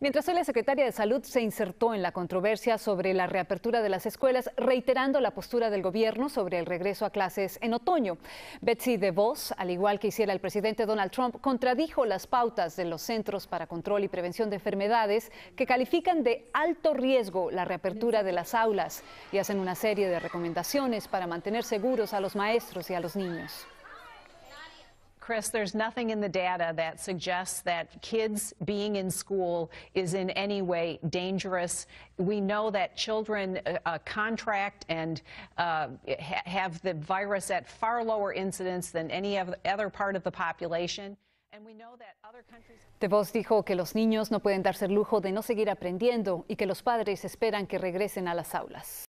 Mientras hoy la secretaria de Salud se insertó en la controversia sobre la reapertura de las escuelas, reiterando la postura del gobierno sobre el regreso a clases en otoño, Betsy DeVos, al igual que hiciera el presidente Donald Trump, contradijo las pautas de los Centros para Control y Prevención de Enfermedades que califican de alto riesgo la reapertura de las aulas y hacen una serie de recomendaciones para mantener seguros a los maestros y a los niños. Chris, there's nothing in the data that suggests that kids being in school is in any way dangerous. We know that children uh, uh contract and uh, ha have the virus at far lower incidence than any other part of the population. DeVos dijo que los niños no pueden darse el lujo de no seguir aprendiendo y que los padres esperan que regresen a las aulas.